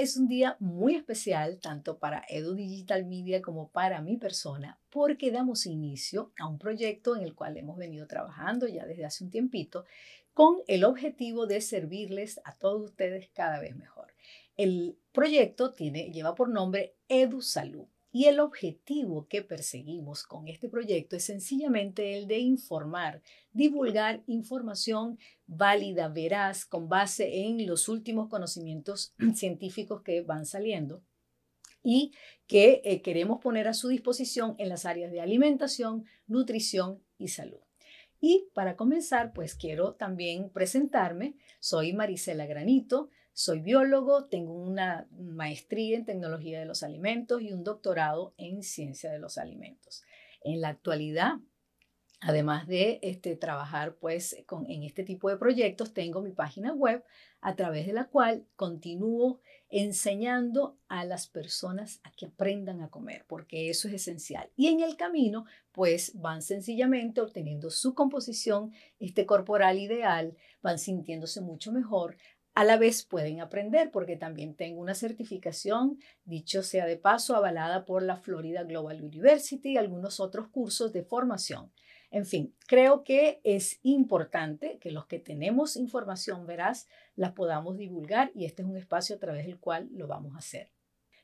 Es un día muy especial tanto para Edu Digital Media como para mi persona porque damos inicio a un proyecto en el cual hemos venido trabajando ya desde hace un tiempito con el objetivo de servirles a todos ustedes cada vez mejor. El proyecto tiene, lleva por nombre Edu Salud. Y el objetivo que perseguimos con este proyecto es sencillamente el de informar, divulgar información válida, veraz, con base en los últimos conocimientos científicos que van saliendo y que eh, queremos poner a su disposición en las áreas de alimentación, nutrición y salud. Y para comenzar, pues quiero también presentarme. Soy Marisela Granito, soy biólogo, tengo una maestría en tecnología de los alimentos y un doctorado en ciencia de los alimentos. En la actualidad, además de este, trabajar pues en este tipo de proyectos, tengo mi página web a través de la cual continúo enseñando a las personas a que aprendan a comer, porque eso es esencial. Y en el camino, pues van sencillamente obteniendo su composición este corporal ideal, van sintiéndose mucho mejor, a la vez pueden aprender porque también tengo una certificación, dicho sea de paso, avalada por la Florida Global University y algunos otros cursos de formación. En fin, creo que es importante que los que tenemos información veraz la podamos divulgar y este es un espacio a través del cual lo vamos a hacer.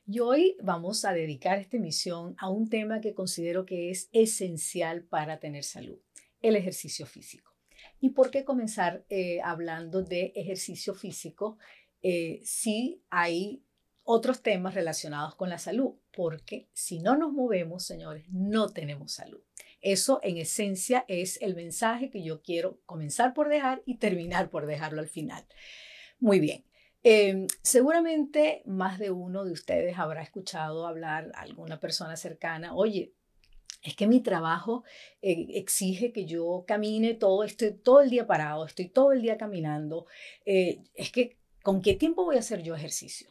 Y hoy vamos a dedicar esta emisión a un tema que considero que es esencial para tener salud, el ejercicio físico. ¿Y por qué comenzar eh, hablando de ejercicio físico eh, si hay otros temas relacionados con la salud? Porque si no nos movemos, señores, no tenemos salud. Eso en esencia es el mensaje que yo quiero comenzar por dejar y terminar por dejarlo al final. Muy bien. Em, seguramente más de uno de ustedes habrá escuchado hablar a alguna persona cercana, oye, es que mi trabajo eh, exige que yo camine todo, estoy todo el día parado, estoy todo el día caminando. Eh, es que, ¿con qué tiempo voy a hacer yo ejercicio?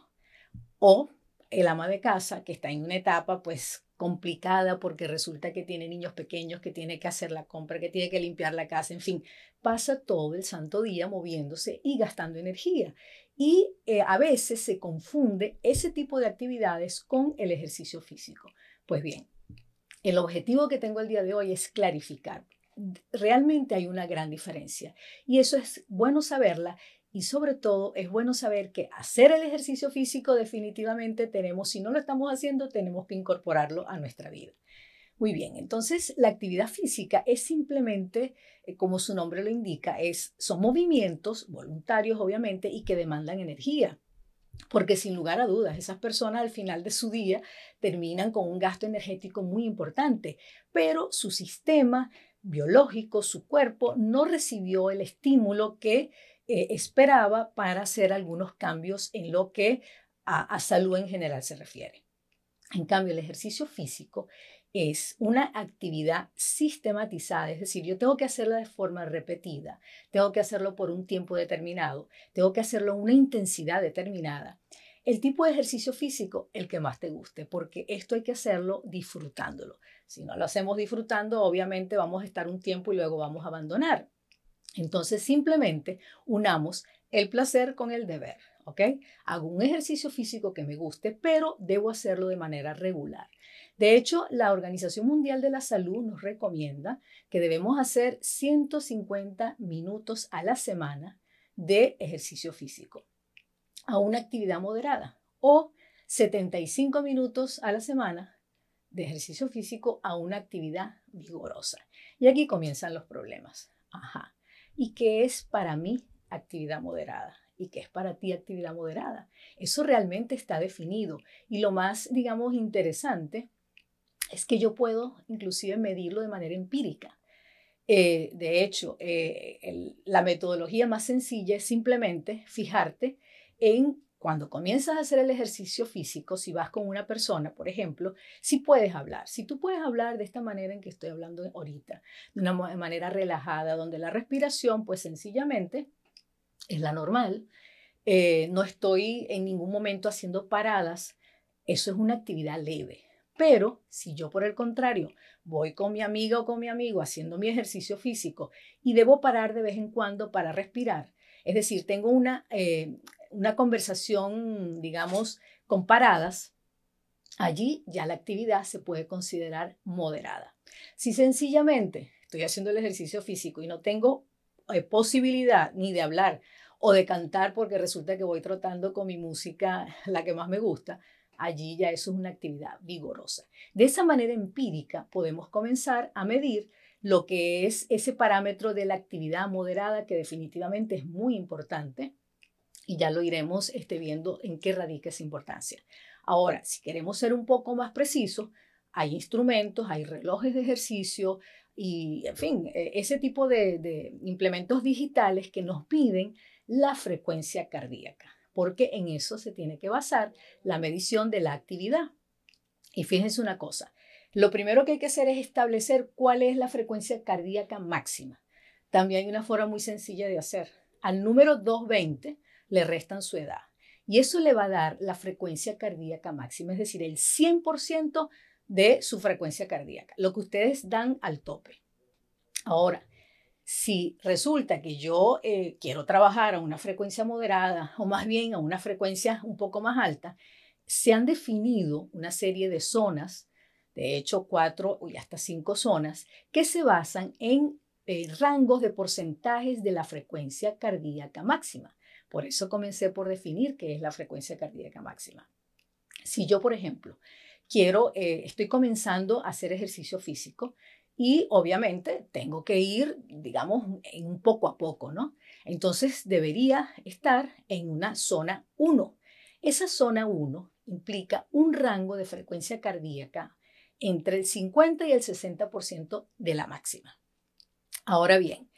O el ama de casa, que está en una etapa, pues complicada porque resulta que tiene niños pequeños, que tiene que hacer la compra, que tiene que limpiar la casa, en fin, pasa todo el santo día moviéndose y gastando energía. Y eh, a veces se confunde ese tipo de actividades con el ejercicio físico. Pues bien, el objetivo que tengo el día de hoy es clarificar. Realmente hay una gran diferencia y eso es bueno saberla y sobre todo es bueno saber que hacer el ejercicio físico definitivamente tenemos, si no lo estamos haciendo, tenemos que incorporarlo a nuestra vida. Muy bien, entonces la actividad física es simplemente, eh, como su nombre lo indica, es, son movimientos voluntarios obviamente y que demandan energía. Porque sin lugar a dudas, esas personas al final de su día terminan con un gasto energético muy importante, pero su sistema biológico, su cuerpo, no recibió el estímulo que eh, esperaba para hacer algunos cambios en lo que a salud en general se refiere. En cambio, el ejercicio físico es una actividad sistematizada, es decir, yo tengo que hacerla de forma repetida, tengo que hacerlo por un tiempo determinado, tengo que hacerlo una intensidad determinada. El tipo de ejercicio físico, el que más te guste, porque esto hay que hacerlo disfrutándolo. Si no lo hacemos disfrutando, obviamente vamos a estar un tiempo y luego vamos a abandonar. Entonces simplemente unamos el placer con el deber. ¿ok? Hago un ejercicio físico que me guste, pero debo hacerlo de manera regular. De hecho, la Organización Mundial de la Salud nos recomienda que debemos hacer 150 minutos a la semana de ejercicio físico a una actividad moderada o 75 minutos a la semana de ejercicio físico a una actividad vigorosa. Y aquí comienzan los problemas. ¿Y qué es para mí actividad moderada? y qué es para ti actividad moderada. Eso realmente está definido. Y lo más, digamos, interesante es que yo puedo inclusive medirlo de manera empírica. Eh, de hecho, eh, la metodología más sencilla es simplemente fijarte en cuando comienzas a hacer el ejercicio físico, si vas con una persona, por ejemplo, si puedes hablar, si tú puedes hablar de esta manera en que estoy hablando ahorita, de una manera relajada, donde la respiración, pues sencillamente es la normal. Eh, no estoy en ningún momento haciendo paradas. Eso es una actividad leve. Pero si yo por el contrario voy con mi amiga o con mi amigo haciendo mi ejercicio físico y debo parar de vez en cuando para respirar, es decir, tengo una, eh, una conversación, digamos, con paradas, allí ya la actividad se puede considerar moderada. Si sencillamente estoy haciendo el ejercicio físico y no tengo eh, posibilidad ni de hablar o de cantar porque resulta que voy trotando con mi música, la que más me gusta, allí ya eso es una actividad vigorosa. De esa manera empírica podemos comenzar a medir lo que es ese parámetro de la actividad moderada que definitivamente es muy importante y ya lo iremos este, viendo en qué radica esa importancia. Ahora, si queremos ser un poco más precisos, hay instrumentos, hay relojes de ejercicio y, en fin, e, ese tipo de implementos digitales que nos piden la frecuencia cardíaca, porque en eso se tiene que basar la medición de la actividad. Y fíjense una cosa, lo primero que hay que hacer es establecer cuál es la frecuencia cardíaca máxima. También hay una forma muy sencilla de hacer. Al número 220 le restan su edad. Y eso le va a dar la frecuencia cardíaca máxima, es decir, el 100% de su frecuencia cardíaca, lo que ustedes dan al tope. Ahora, si resulta que yo eh, quiero trabajar a una frecuencia moderada o más bien a una frecuencia un poco más alta, se han definido una serie de zonas, de hecho cuatro y hasta cinco zonas, que se basan en eh, rangos de porcentajes de la frecuencia cardíaca máxima. Por eso comencé por definir qué es la frecuencia cardíaca máxima. Si yo, por ejemplo, quiero, eh, estoy comenzando a hacer ejercicio físico, y obviamente tengo que ir, digamos, en un poco a poco, ¿no? Entonces debería estar en una zona 1. Esa zona 1 implica un rango de frecuencia cardíaca entre el 50 y el 60% de la máxima. Ahora bien,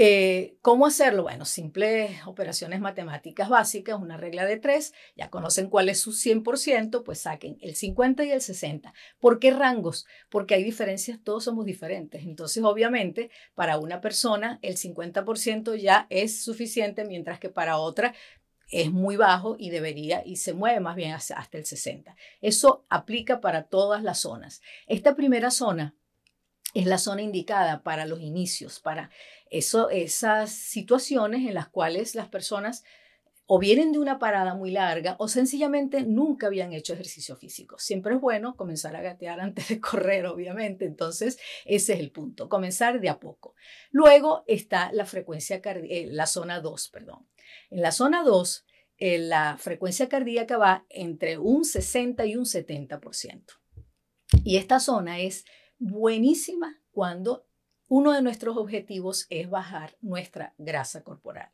eh, ¿Cómo hacerlo? Bueno, simples operaciones matemáticas básicas, una regla de tres, ya conocen cuál es su 100%, pues saquen el 50 y el 60. ¿Por qué rangos? Porque hay diferencias, todos somos diferentes. Entonces, obviamente, para una persona el 50% ya es suficiente, mientras que para otra es muy bajo y debería y se mueve más bien hasta el 60. Eso aplica para todas las zonas. Esta primera zona es la zona indicada para los inicios, para esas situaciones en las cuales las personas o vienen de una parada muy larga o sencillamente nunca habían hecho ejercicio físico. Siempre es bueno comenzar a gatear antes de correr, obviamente. Entonces, ese es el punto, comenzar de a poco. Luego está la frecuencia eh, la zona 2, perdón. En la zona 2, eh, la frecuencia cardíaca va entre un 60 y un 70%. Y esta zona es buenísima cuando uno de nuestros objetivos es bajar nuestra grasa corporal.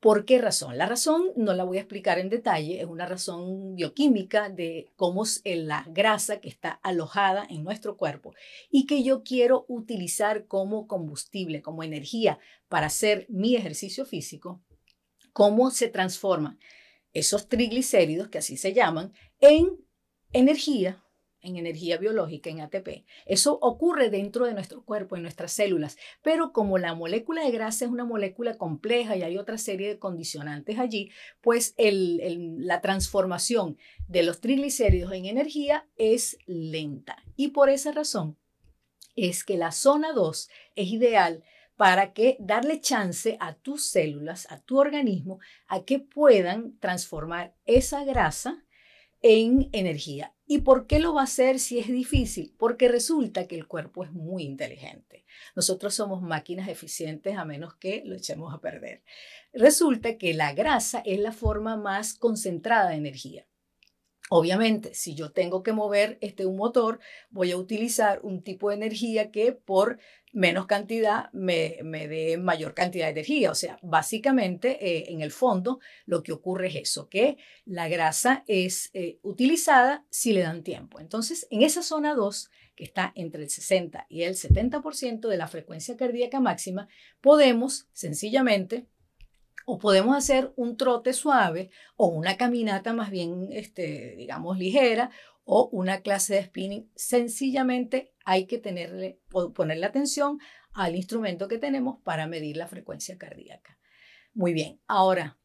¿Por qué razón? La razón no la voy a explicar en detalle, es una razón bioquímica de cómo es eh, la grasa que está alojada en nuestro cuerpo y que yo quiero utilizar como combustible, como energía para hacer mi ejercicio físico, cómo se transforman esos triglicéridos, que así se llaman, en energía en energía biológica, en ATP. Eso ocurre dentro de nuestro cuerpo, en nuestras células, pero como la molécula de grasa es una molécula compleja y hay otra serie de condicionantes allí, pues la transformación de los triglicéridos en energía es lenta. Y por esa razón es que la zona 2 es ideal para que darle chance a tus células, a tu organismo, a que puedan transformar esa grasa en energía. ¿Y por qué lo va a hacer si es difícil? Porque resulta que el cuerpo es muy inteligente. Nosotros somos máquinas eficientes a menos que lo echemos a perder. Resulta que la grasa es la forma más concentrada de energía. Obviamente, si yo tengo que mover este, un motor, voy a utilizar un tipo de energía que por menos cantidad me, dé mayor cantidad de energía. O sea, básicamente, eh, en el fondo, lo que ocurre es eso, que la grasa es eh, utilizada si le dan tiempo. Entonces, en esa zona 2, que está entre el 60 y el 70% de la frecuencia cardíaca máxima, podemos sencillamente o podemos hacer un trote suave o una caminata más bien, este, digamos, ligera o una clase de spinning. Sencillamente hay que ponerle atención al instrumento que tenemos para medir la frecuencia cardíaca. Muy bien, ahora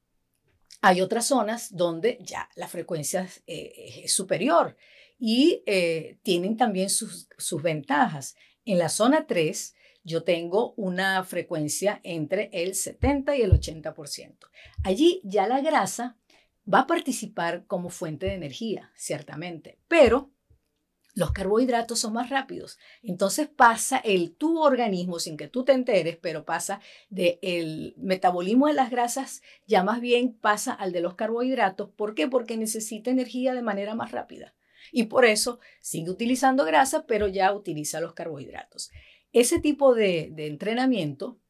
hay otras zonas donde ya la frecuencia es eh, superior y eh, tienen también sus, sus ventajas. En la zona 3, yo tengo una frecuencia entre el 70 y el 80%. Allí ya la grasa va a participar como fuente de energía, ciertamente, pero los carbohidratos son más rápidos. Entonces pasa el tu organismo, sin que tú te enteres, pero pasa del metabolismo de las grasas, ya más bien pasa al de los carbohidratos. ¿Por qué? Porque necesita energía de manera más rápida. Y por eso sigue utilizando grasa, pero ya utiliza los carbohidratos. Ese tipo de, entrenamiento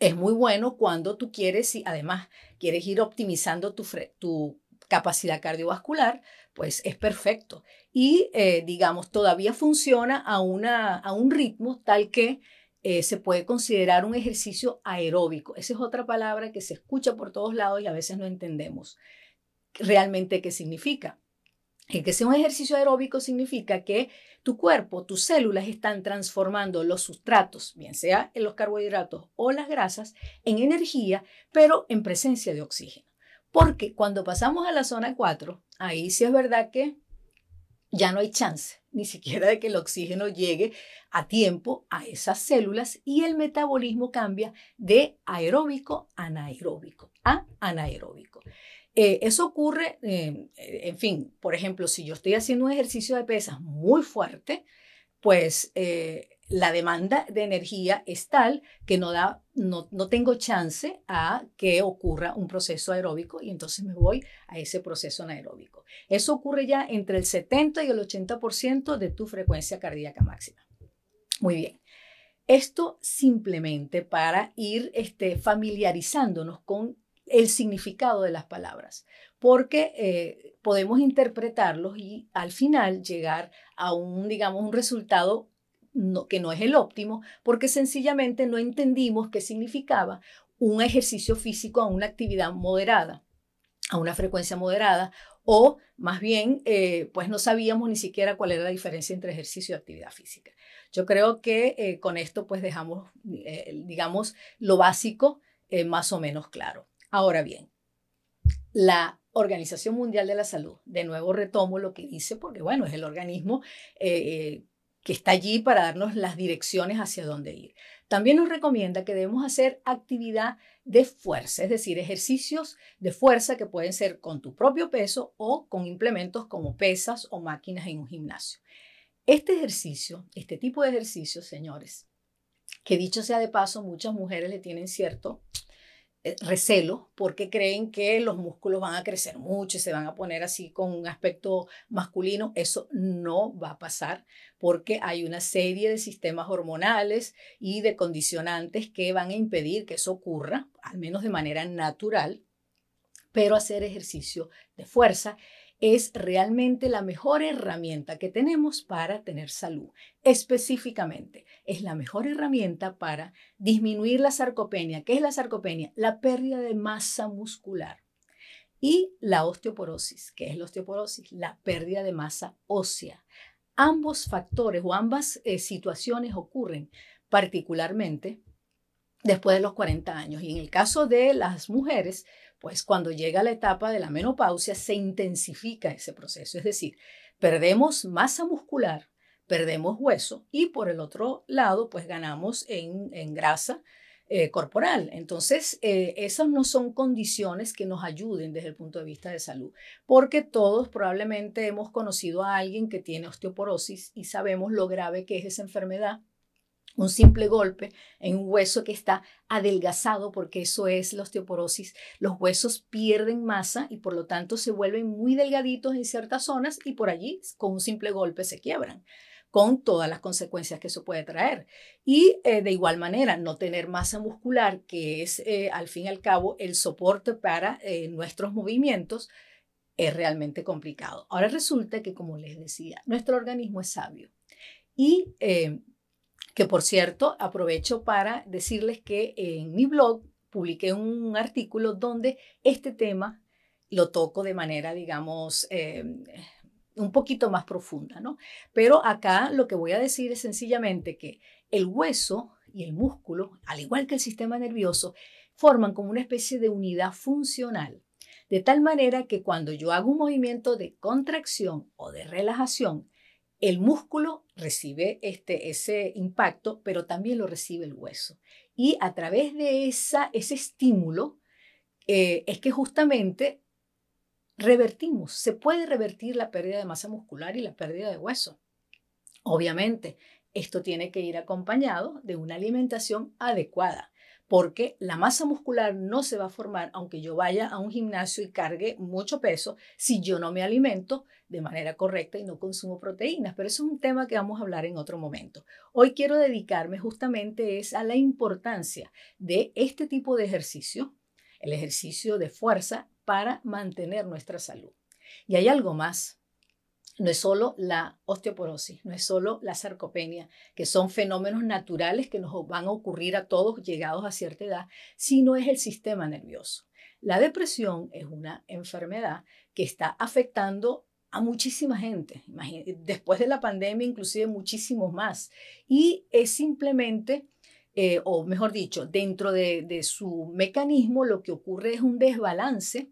es muy bueno cuando tú quieres, y además quieres ir optimizando tu, tu capacidad cardiovascular, pues es perfecto. Y eh, digamos, todavía funciona a, una, a un ritmo tal que eh, se puede considerar un ejercicio aeróbico. Esa es otra palabra que se escucha por todos lados y a veces no entendemos realmente qué significa. El que sea un ejercicio aeróbico significa que tu cuerpo, tus células están transformando los sustratos, bien sea en los carbohidratos o las grasas, en energía, pero en presencia de oxígeno. Porque cuando pasamos a la zona 4, ahí sí es verdad que ya no hay chance, ni siquiera de que el oxígeno llegue a tiempo a esas células y el metabolismo cambia de aeróbico a anaeróbico, a anaeróbico. Eh, eso ocurre, eh, en fin, por ejemplo, si yo estoy haciendo un ejercicio de pesas muy fuerte, pues eh, la demanda de energía es tal que no, da, no, tengo chance a que ocurra un proceso aeróbico y entonces me voy a ese proceso anaeróbico. Eso ocurre ya entre el 70 y el 80% de tu frecuencia cardíaca máxima. Muy bien. Esto simplemente para ir este, familiarizándonos con el significado de las palabras, porque eh, podemos interpretarlos y al final llegar a un, digamos, un resultado que no es el óptimo, porque sencillamente no entendimos qué significaba un ejercicio físico a una actividad moderada, a una frecuencia moderada, o más bien, eh, pues no sabíamos ni siquiera cuál era la diferencia entre ejercicio y actividad física. Yo creo que eh, con esto pues dejamos, digamos, lo básico más o menos claro. Ahora bien, la Organización Mundial de la Salud, de nuevo retomo lo que dice, porque bueno, es el organismo eh, eh, que está allí para darnos las direcciones hacia dónde ir. También nos recomienda que debemos hacer actividad de fuerza, es decir, ejercicios de fuerza que pueden ser con tu propio peso o con implementos como pesas o máquinas en un gimnasio. Este ejercicio, este tipo de ejercicios, señores, que dicho sea de paso, muchas mujeres le tienen cierto eh, recelo porque creen que los músculos van a crecer mucho y se van a poner así con un aspecto masculino. Eso no va a pasar porque hay una serie de sistemas hormonales y de condicionantes que van a impedir que eso ocurra, al menos de manera natural, pero hacer ejercicio de fuerza es realmente la mejor herramienta que tenemos para tener salud. Específicamente, es la mejor herramienta para disminuir la sarcopenia. ¿Qué es la sarcopenia? La pérdida de masa muscular. Y la osteoporosis. ¿Qué es la osteoporosis? La pérdida de masa ósea. Ambos factores o ambas eh, situaciones ocurren particularmente después de los 40 años. Y en el caso de las mujeres, pues cuando llega la etapa de la menopausia se intensifica ese proceso, es decir, perdemos masa muscular, perdemos hueso y por el otro lado, pues ganamos en, grasa eh, corporal. Entonces, eh, esas no son condiciones que nos ayuden desde el punto de vista de salud, porque todos probablemente hemos conocido a alguien que tiene osteoporosis y sabemos lo grave que es esa enfermedad un simple golpe en un hueso que está adelgazado, porque eso es la osteoporosis, los huesos pierden masa y por lo tanto se vuelven muy delgaditos en ciertas zonas y por allí con un simple golpe se quiebran con todas las consecuencias que eso puede traer. Y eh, de igual manera, no tener masa muscular, que es eh, al fin y al cabo el soporte para eh, nuestros movimientos, es realmente complicado. Ahora resulta que, como les decía, nuestro organismo es sabio y que por cierto aprovecho para decirles que en mi blog publiqué un artículo donde este tema lo toco de manera, digamos, eh, un poquito más profunda, ¿no? Pero acá lo que voy a decir es sencillamente que el hueso y el músculo, al igual que el sistema nervioso, forman como una especie de unidad funcional, de tal manera que cuando yo hago un movimiento de contracción o de relajación, el músculo recibe este, ese impacto, pero también lo recibe el hueso. Y a través de ese estímulo eh, es que justamente revertimos, se puede revertir la pérdida de masa muscular y la pérdida de hueso. Obviamente, esto tiene que ir acompañado de una alimentación adecuada porque la masa muscular no se va a formar aunque yo vaya a un gimnasio y cargue mucho peso si yo no me alimento de manera correcta y no consumo proteínas. Pero eso es un tema que vamos a hablar en otro momento. Hoy quiero dedicarme justamente es a la importancia de este tipo de ejercicio, el ejercicio de fuerza para mantener nuestra salud. Y hay algo más no es solo la osteoporosis, no es solo la sarcopenia, que son fenómenos naturales que nos van a ocurrir a todos llegados a cierta edad, sino es el sistema nervioso. La depresión es una enfermedad que está afectando a muchísima gente, después de la pandemia inclusive muchísimos más, y es simplemente... Eh, o mejor dicho, dentro de su mecanismo lo que ocurre es un desbalance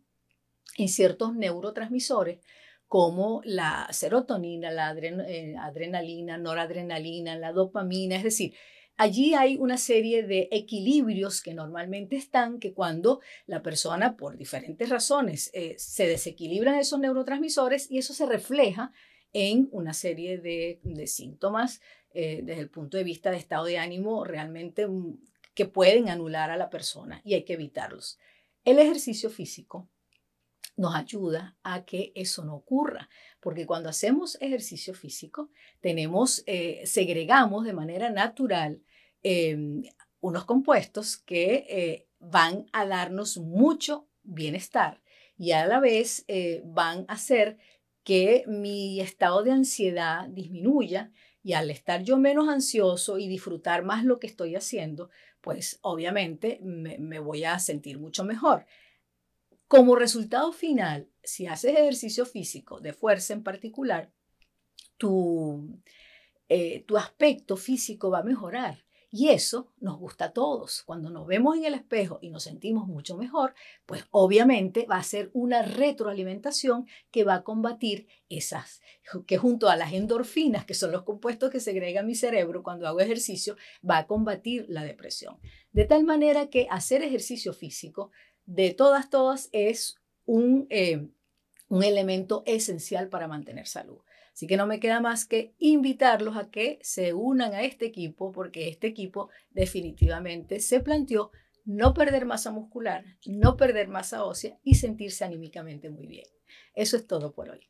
en ciertos neurotransmisores como la serotonina, la eh, adrenalina, noradrenalina, la dopamina, es decir, allí hay una serie de equilibrios que normalmente están, que cuando la persona, por diferentes razones, eh, se desequilibran esos neurotransmisores y eso se refleja en una serie de, síntomas eh, desde el punto de vista de estado de ánimo realmente mm, que pueden anular a la persona y hay que evitarlos. El ejercicio físico nos ayuda a que eso no ocurra, porque cuando hacemos ejercicio físico, tenemos, eh, segregamos de manera natural em, unos compuestos que eh, van a darnos mucho bienestar y a la vez eh, van a hacer que mi estado de ansiedad disminuya y al estar yo menos ansioso y disfrutar más lo que estoy haciendo, pues obviamente me voy a sentir mucho mejor. Como resultado final, si haces ejercicio físico, de fuerza en particular, tu, eh, tu aspecto físico va a mejorar. Y eso nos gusta a todos. Cuando nos vemos en el espejo y nos sentimos mucho mejor, pues obviamente va a ser una retroalimentación que va a combatir esas, que junto a las endorfinas, que son los compuestos que segrega mi cerebro cuando hago ejercicio, va a combatir la depresión. De tal manera que hacer ejercicio físico de todas, todas es eh, un, elemento esencial para mantener salud. Así que no me queda más que invitarlos a que se unan a este equipo, porque este equipo definitivamente se planteó no perder masa muscular, no perder masa ósea y sentirse anímicamente muy bien. Eso es todo por hoy.